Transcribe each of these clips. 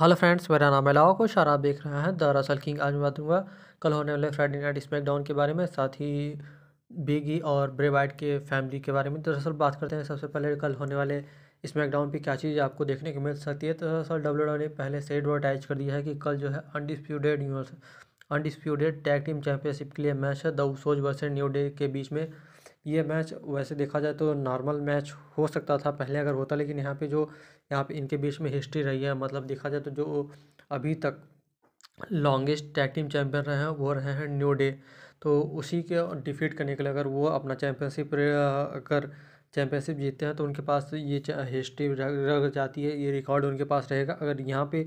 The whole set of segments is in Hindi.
हेलो फ्रेंड्स मेरा नाम है लाओ को शराब आप देख रहे हैं दरअसल किंग आज मैं बताऊंगा कल होने वाले फ्राइडे नाइट स्मैकडाउन के बारे में साथ ही बिगी और ब्रेवाइट के फैमिली के बारे में दरअसल बात करते हैं सबसे पहले कल होने वाले स्मैकडाउन पे क्या चीज़ आपको देखने को मिल सकती है दरअसल डब्ल्यू डब्ल्यू e ने पहले से एडवर्टाइज कर दिया है कि कल जो है undisputed universe undisputed tag team championship के लिए मैच है दो सोच वर्सेज न्यू डे के बीच में ये मैच वैसे देखा जाए तो नॉर्मल मैच हो सकता था पहले अगर होता लेकिन यहाँ पे जो यहाँ पे इनके बीच में हिस्ट्री रही है मतलब देखा जाए तो जो अभी तक लॉन्गेस्ट टैग टीम चैम्पियन रहे हैं वो रहे हैं न्यू डे तो उसी के डिफीट करने के लिए अगर वो अपना चैम्पियनशिप अगर चैम्पियनशिप जीतते हैं तो उनके पास ये हिस्ट्री रह जाती है ये रिकॉर्ड उनके पास रहेगा अगर यहाँ पर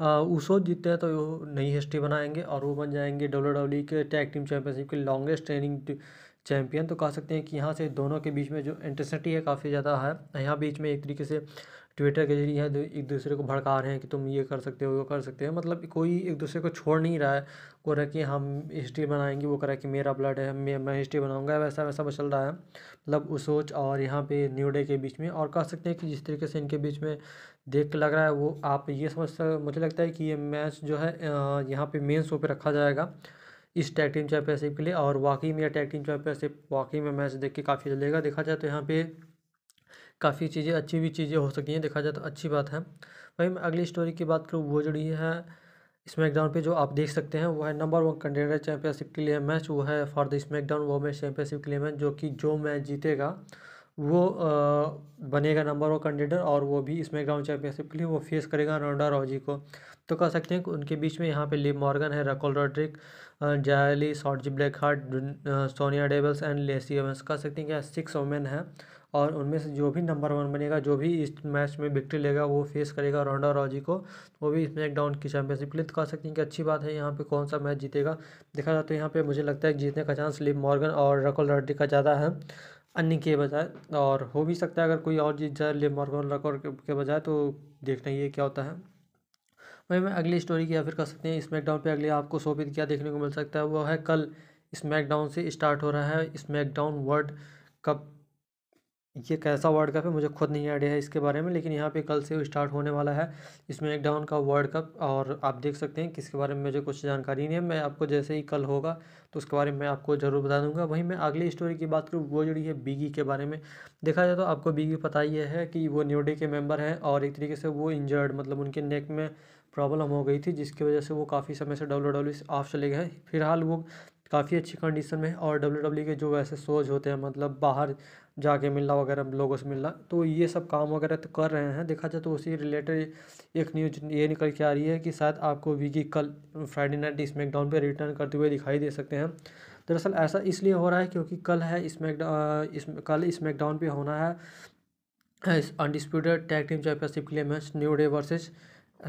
उसो जीतते हैं तो नई हिस्ट्री बनाएंगे और वो बन जाएंगे डब्ल्यू डब्ल्यू e के टैग टीम चैंपियनशिप के लॉन्गेस्ट ट्रेनिंग चैंपियन तो कह सकते हैं कि यहाँ से दोनों के बीच में जो इंटेंसिटी है काफ़ी ज़्यादा है यहाँ बीच में एक तरीके से ट्विटर के जरिए एक दूसरे को भड़का रहे हैं कि तुम ये कर सकते हो वो कर सकते हो मतलब कोई एक दूसरे को छोड़ नहीं रहा है वो रहा कि हम हिस्ट्री बनाएंगे वो करा कि मेरा ब्लड है मैं मैं हिस्ट्री बनाऊंगा वैसा वैसा चल रहा है मतलब उस सोच और यहाँ पे न्यू डे के बीच में और कह सकते हैं कि जिस तरीके से इनके बीच में देख के लग रहा है वो आप ये समझ मुझे लगता है कि ये मैच जो है यहाँ पर मेन शो पर रखा जाएगा इस टैग टीम चैम्पियनशिप के लिए और वाकई में यह टैग टीम चैम्पियनशिप वाकई में मैच देख के काफ़ी चलेगा अच्छा देखा जाए तो यहाँ पे काफ़ी चीज़ें अच्छी भी चीज़ें हो सकती हैं देखा जाए तो अच्छी बात है वही मैं अगली स्टोरी की बात करूँ वो जुड़ी है स्मैकडाउन पे जो आप देख सकते हैं वो है नंबर वन कंटेंडर चैंपियनशिप के लिए मैच वो है फॉर द स्मैकडाउन वो मैच चैंपियनशिप के लिए मैच जो कि जो मैच जीतेगा वो आ, बनेगा नंबर वन कंटेंडर और वो भी स्मैकडाउन चैंपियनशिप के लिए वो फेस करेगा रोंडा रॉजी को तो कह सकते हैं कि उनके बीच में यहाँ पे लिव मॉर्गन है रकोल रॉड्रिक जायली सॉर्जी ब्लैक हार्ट सोनिया डेबल्स एंड लेसी एवेंस कह सकते हैं कि सिक्स वोमेन है और उनमें से जो भी नंबर वन बनेगा जो भी इस मैच में विक्ट्री लेगा वो फेस करेगा रोंडा रॉजी को वो भी इस डाउन की चैंपियनशिप लिए तो कह सकते हैं कि अच्छी बात है यहाँ पर कौन सा मैच जीतेगा देखा जाए तो यहाँ पर मुझे लगता है कि जीतने का चांस लिप मॉर्गन और रकुल रेड्डी का ज़्यादा है अन्य के बजाय और हो भी सकता है अगर कोई और जीत जाए लिप मॉर्गन रकुल के बजाय तो देखना ये क्या होता है वही मैं अगली स्टोरी की या फिर कह सकते हैं स्मैकडाउन पे अगले आपको शोबित क्या देखने को मिल सकता है वो है कल स्मैकडाउन से स्टार्ट हो रहा है स्मैकडाउन वर्ल्ड कप ये कैसा वर्ल्ड कप है मुझे खुद नहीं आइडिया है इसके बारे में लेकिन यहाँ पे कल से स्टार्ट होने वाला है इसमें एक डाउन का वर्ल्ड कप और आप देख सकते हैं किसके बारे में मुझे कुछ जानकारी नहीं है मैं आपको जैसे ही कल होगा तो उसके बारे में आपको ज़रूर बता दूंगा वहीं मैं अगली स्टोरी की बात करूँ वो जुड़ी है बीगी के बारे में देखा जाए तो आपको बीगी पता ही है कि वो न्यूडे के मेम्बर हैं और एक तरीके से वो इंजर्ड मतलब उनके नेक में प्रॉब्लम हो गई थी जिसकी वजह से वो काफ़ी समय से डब्ल्यू डब्ल्यू ऑफ चले गए फिलहाल वो काफ़ी अच्छी कंडीशन में और डब्ल्यू डब्ल्यू e के जो वैसे शोज होते हैं मतलब बाहर जाके मिलना वगैरह लोगों से मिलना तो ये सब काम वगैरह तो कर रहे हैं देखा जाए तो उसी रिलेटेड एक न्यूज ये निकल के आ रही है कि शायद आपको वीकी कल फ्राइडे नाइट स्मैकडाउन पे रिटर्न करते हुए दिखाई दे सकते हैं दरअसल ऐसा इसलिए हो रहा है क्योंकि कल है स्मैकडाउन इस, कल स्मैकडाउन पर होना है अनडिस्प्यूटेड टैग टीम चैंपियनशिप के लिए match New Day versus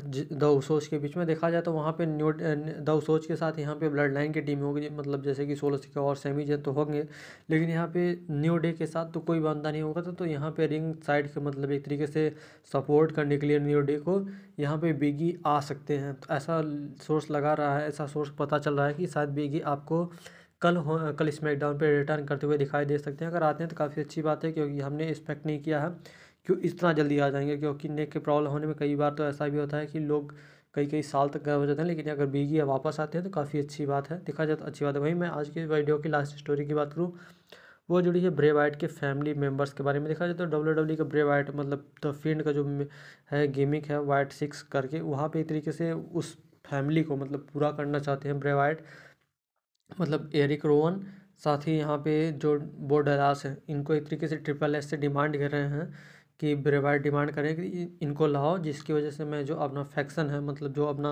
the सोच के बीच में देखा जाए तो वहाँ पे न्यू द सोच के साथ यहाँ पे ब्लड लाइन की टीम होगी मतलब जैसे कि सोलह सिक्का और सेमी जेन तो होंगे लेकिन यहाँ पे न्यू डे के साथ तो कोई बंदा नहीं होगा तो, तो यहाँ पे रिंग साइड के मतलब एक तरीके से सपोर्ट करने के लिए न्यू डे को यहाँ पे बिगी आ सकते हैं ऐसा सोर्स लगा रहा है ऐसा सोर्स पता चल रहा है कि शायद बिगी आपको कल हो कल स्मैकडाउन पर रिटर्न करते हुए दिखाई दे सकते हैं अगर आते हैं तो काफ़ी अच्छी बात है क्योंकि हमने एक्सपेक्ट नहीं किया है क्यों इतना जल्दी आ जाएंगे क्योंकि नेक के प्रॉब्लम होने में कई बार तो ऐसा भी होता है कि लोग कई कई साल तक गायब हो जाते हैं लेकिन अगर बीगी या वापस आते हैं तो काफ़ी अच्छी बात है देखा जाए तो अच्छी बात है वहीं मैं आज की वीडियो की लास्ट स्टोरी की बात करूँ वो जुड़ी है ब्रेवाइट के फैमिली मेम्बर्स के बारे में देखा जाए तो डब्ल्यू डब्ल्यू e का ब्रेवाइट मतलब द फील्ड का जो है गेमिंग है वाइट सिक्स करके वहाँ पर एक तरीके से उस फैमिली को मतलब पूरा करना चाहते हैं ब्रेवाइट मतलब एरिक रोवन साथ ही यहाँ पे जो बोर्डरास हैं इनको एक तरीके से ट्रिपल एस से डिमांड कर रहे हैं कि ब्रेवार डिमांड करें कि इनको लाओ जिसकी वजह से मैं जो अपना फैक्शन है मतलब जो अपना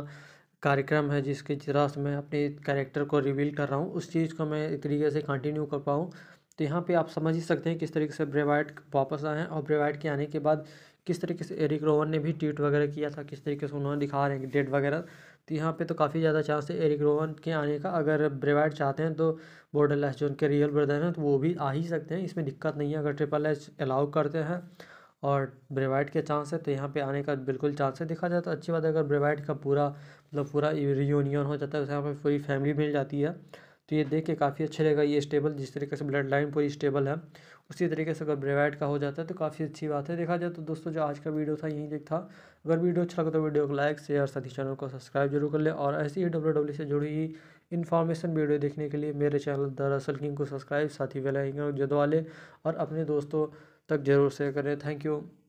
कार्यक्रम है जिसके रास्ते मैं अपने कैरेक्टर को रिवील कर रहा हूँ उस चीज़ को मैं एक तरीके से कंटिन्यू कर पाऊँ तो यहाँ पे आप समझ ही सकते हैं किस तरीके से ब्रेवाइट वापस आए हैं और ब्रेवाइट के आने के बाद किस तरीके से एरिक रोवन ने भी ट्वीट वगैरह किया था किस तरीके से उन्होंने दिखा रहे हैं डेट वगैरह तो यहाँ पे तो काफ़ी ज़्यादा चांस है एरिक रोवन के आने का अगर ब्रेवाइट चाहते हैं तो बॉर्डर लैस जो उनके रियल ब्रदर हैं तो वो भी आ ही सकते हैं इसमें दिक्कत नहीं है अगर ट्रिपल एच अलाउ करते हैं और ब्रेवाइट के चांस है तो यहाँ पे आने का बिल्कुल चांस है देखा जाए तो अच्छी बात है अगर ब्रेवाइट का पूरा मतलब पूरा रियूनियन हो जाता है तो यहाँ पर पूरी फैमिली मिल जाती है तो ये देख के काफ़ी अच्छा लगेगा ये स्टेबल जिस तरीके से ब्लड लाइन पूरी स्टेबल है उसी तरीके से अगर ब्रेवाइट का हो जाता है तो काफ़ी अच्छी बात है देखा जाए तो दोस्तों जो आज का वीडियो था यहीं देख था अगर वीडियो अच्छा लगा तो वीडियो को लाइक शेयर साथ ही चैनल को सब्सक्राइब जरूर कर लें और ऐसी ही डब्ल्यू e से जुड़ी हुई इन्फॉर्मेशन वीडियो देखने के लिए मेरे चैनल दरअसल किंग को सब्सक्राइब साथ ही वेलाइकन जदवा लें और अपने दोस्तों तक जरूर शेयर करें थैंक यू